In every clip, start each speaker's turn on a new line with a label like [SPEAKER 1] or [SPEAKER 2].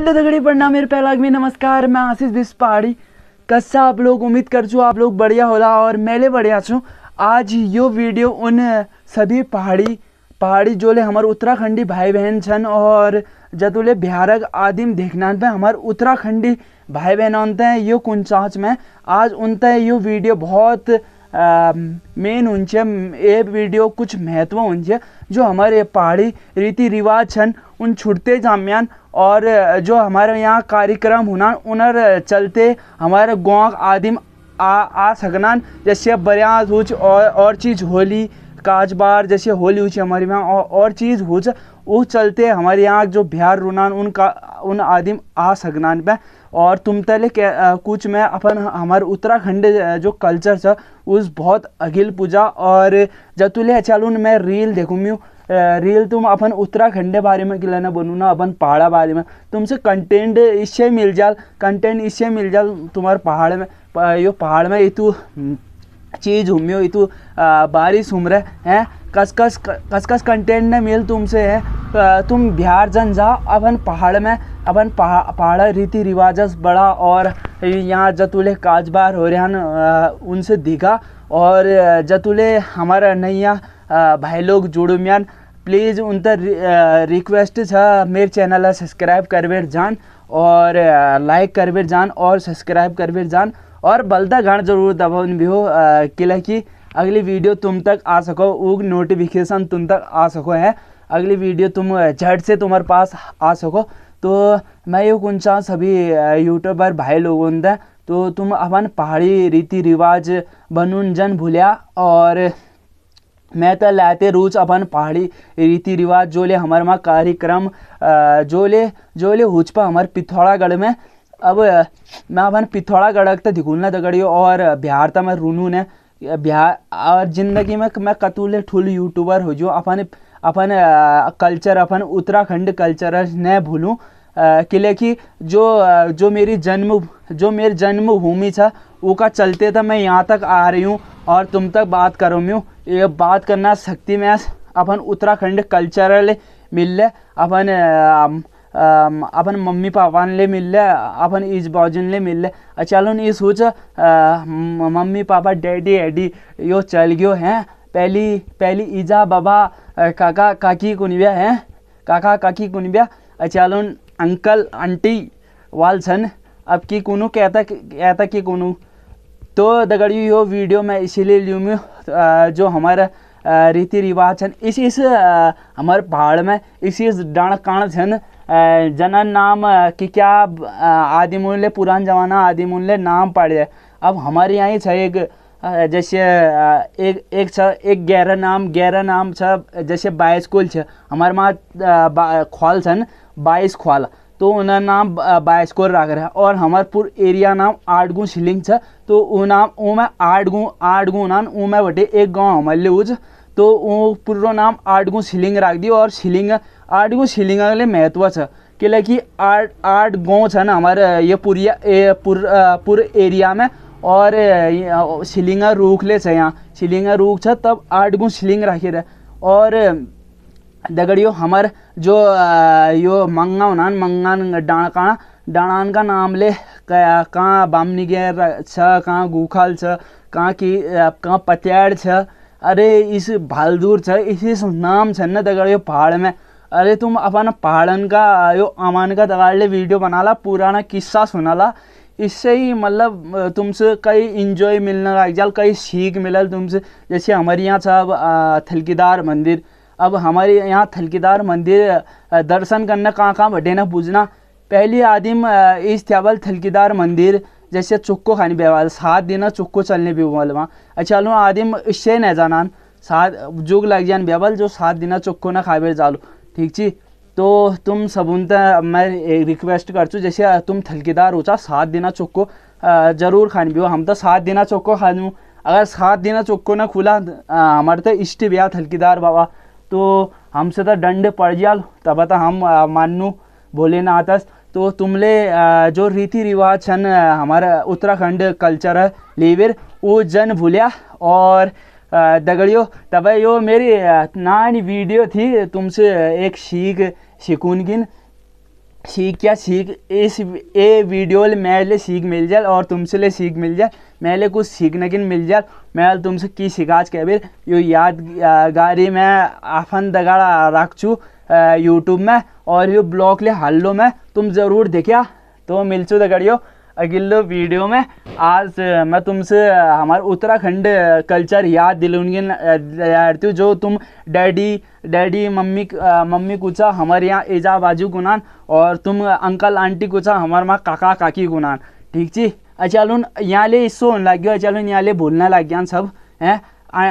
[SPEAKER 1] hello दगड़ी पढ़ना मेरे पहला आदमी नमस्कार मैं आशीष बिस्पाड़ी कस्सा आप लोग उम्मीद कर चु आप लोग बढ़िया होला और ले बढ़िया छू आज यो वीडियो उन सभी पहाड़ी पहाड़ी जोले हमारे उत्तराखंडी भाई बहन छन और जतुले बिहारक आदिम देखना पे हमारे उत्तराखंडी भाई बहन उनते यो कुंचाच में आज उनते यो वीडियो बहुत मेन हो वीडियो कुछ महत्व हो जो हमारे पहाड़ी रीति रिवाज हैं उन छुटते जामयान और जो हमारे यहाँ कार्यक्रम होना उन चलते हमारे गाँव आदिम आ आ सकना जैसे बरियाज हुच और और चीज़ होली काज बार जैसे होली हुई हमारे यहाँ और, और चीज़ हुई वो चलते हमारे यहाँ जो बिहार रुनान उन का उन आदिम आ सगनान पे और तुम तले कुछ में अपन हमारे उत्तराखंड जो कल्चर छ उस बहुत अगिल पूजा और जतुले उन मैं रील देखूँ रील तुम अपन उत्तराखंड के बारे में गिला ना बनू ना अपन पहाड़ा बारे में तुमसे कंटेंट इससे मिल जाल कंटेंट इससे मिल जाल तुम्हारे पहाड़ में यो पहाड़ में ये तू चीज़ हुम्यो इतु तो, बारिश रहे हैं कसकस कस कस कस कंटेंट ने मिल तुमसे है तुम बिहार जन जा अपन पहाड़ में अपन पहाड़ पहाड़ रीति रिवाज बड़ा और यहाँ जतुले काजबार हो रहा उनसे दिखा और जतुले हमारा नैया भाई लोग जुड़ुम्यान प्लीज़ उन तर रिक्वेस्ट छ मेरे चैनल सब्सक्राइब करबेर जान और लाइक करबेर जान और सब्सक्राइब करबेर जान और बलता घंट जरूर दबान भी हो कि अगली वीडियो तुम तक आ सको उग नोटिफिकेशन तुम तक आ सको है अगली वीडियो तुम झट से तुम्हारे पास आ सको तो मैं ये चाह सभी यूट्यूबर भाई लोगों ने तो तुम अपन पहाड़ी रीति रिवाज बनून जन भूलिया और मैं तो लाते रोज अपन पहाड़ी रीति रिवाज जो ले हमारे माँ कार्यक्रम जो ले जो ले हुचपा हमारे पिथौरागढ़ में अब मैं अपन पिथौरागढ़ तक दिखुलना दगड़ियो और बिहार तो मैं रूनू ने बिहार और ज़िंदगी में मैं कतूले ठुल यूट्यूबर हो जो अपन अपन कल्चर अपन उत्तराखंड कल्चर ने भूलूँ किले की जो जो मेरी जन्म जो मेरी जन्मभूमि था वो का चलते था मैं यहाँ तक आ रही हूँ और तुम तक बात करो मैं ये बात करना सकती मैं अपन उत्तराखंड कल्चरल मिल अपन अपन मम्मी मिल मिलले अपन इज बाउजनले मिलले चलो ये सोच मम्मी पापा डैडी एडी यो चल गयो हैं पहली पहली ईजा बाबा काका काकी कुनबिया हैं काका काकी कुनबिया चलो अंकल आंटी वाल छन अब की कुनु कहता कहता की कुनु तो दगड़ी यो वीडियो मैं इसीलिए लूँ जो हमारा रीति रिवाज छन इस इस हमारे पहाड़ में इस इस डाण काण छन जनन नाम कि क्या आदि मूल्य पुरान जमाना आदि मूल्य नाम पड़ जाए अब हमारे यहाँ छ एक जैसे एक एक छ एक ग्यारह नाम ग्यारह नाम छ जैसे बाईस कुल छ हमारे वहाँ ख्वाल छन् बाईस ख्वाल तो उन्हें नाम बाइस राख रहे और हमारे पुर एरिया नाम आठ गु शिलिंग छ तो वो नाम वो मैं आठ गुँ आठ गु नाम वो मैं बटे एक गाँव हमारे लिए તો હું પૂરો નામ આડગું સિલિંગ રાખી દઉં ઓર સિલિંગ आर्ट सिलिंग એટલે મહત્વ છે કેલે કે आठ आठ गाँव છે ને અમારે ये पूरी पूरे एरिया में और सिलिंग रूख ले यहाँ सिलिंग रूख है तब आठ गो सिलिंग રાખી रहे और दगड़ियों हमार जो यो मंगा उनान मंगान डाणकाना डाणान का नाम ले कहाँ बामनी गैर छ कहाँ गुखाल छ कहाँ की कहाँ पत्याड़ छ अरे इस भालदूर छ इस नाम छ ना तगड़ यो पहाड़ में अरे तुम अपन पहाड़न का यो अमान का दगाड़ ले वीडियो बना ला पुराना किस्सा सुना ला इससे ही मतलब तुमसे कई इंजॉय मिलने लग जाल कई सीख मिलल तुमसे जैसे हमारे यहाँ सब थलकीदार मंदिर अब हमारे यहाँ थलकीदार मंदिर दर्शन करना कहाँ कहाँ बटेना पूजना पहली आदिम इस थ्यावल थलकीदार मंदिर जैसे चुक्को खानी बेवाल साथ देना चुक्को चलने भी वहाँ अच्छा लो आदिम इससे न जाना साथ जुग लग जान बेवाल जो साथ देना चुक्को ना खाबे जालो ठीक ची तो तुम सबुनता मैं रिक्वेस्ट कर चू जैसे तुम थलकेदार हो चा साथ देना चुक्को जरूर खानी भी हम तो साथ देना चुक्को खानू अगर साथ देना चुक्को ना खुला हमारे तो इष्ट ब्याह थलकेदार बाबा तो हमसे तो दंड पड़ जाल तब तो हम मानू भोलेनाथस तो तुमले जो रीति रिवाज छन हमारा उत्तराखंड कल्चर लेवर वो जन भूलिया और दगड़ियो तब यो मेरी नानी वीडियो थी तुमसे एक सीख सीखून गिन सीख क्या सीख इस ए वीडियो ले मैं ले सीख मिल जाए और तुमसे ले सीख मिल जाए मैं ले कुछ सीखने किन मिल जाए मैं तुमसे की सिखाज कबिर यो यादगारी मैं आफन दगड़ा रख यूट्यूब में और यू ब्लॉग ले हल्लो में तुम ज़रूर देखिया तो मिल चुद तो करियो अगिलो वीडियो में आज मैं तुमसे हमारे उत्तराखंड कल्चर याद दिलूंगी जो तुम डैडी डैडी मम्मी मम्मी कुछा हमारे यहाँ एजा बाजू गुनान और तुम अंकल आंटी कुछ हमारे माँ काका काकी गुनान ठीक जी अचालून यहाँ ले इस होने लग गया अचालून यहाँ ले बोलने लग गया सब हैं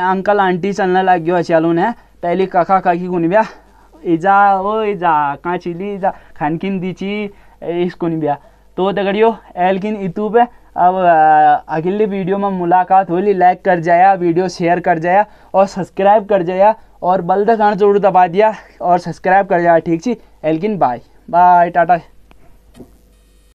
[SPEAKER 1] अंकल आंटी चलने लग गया अचालून है पहले काका काकी गुनब्या इजा ओ इजा कांचिली इजा खानकिन दीची नहीं बिया तो दगड़ियो एलकिन इतू पे अब अगले वीडियो में मुलाकात होली लाइक कर जाया वीडियो शेयर कर जाया और सब्सक्राइब कर जाया और बल दखान जरूर दबा दिया और सब्सक्राइब कर जाया ठीक सी एलकिन बाय बाय टाटा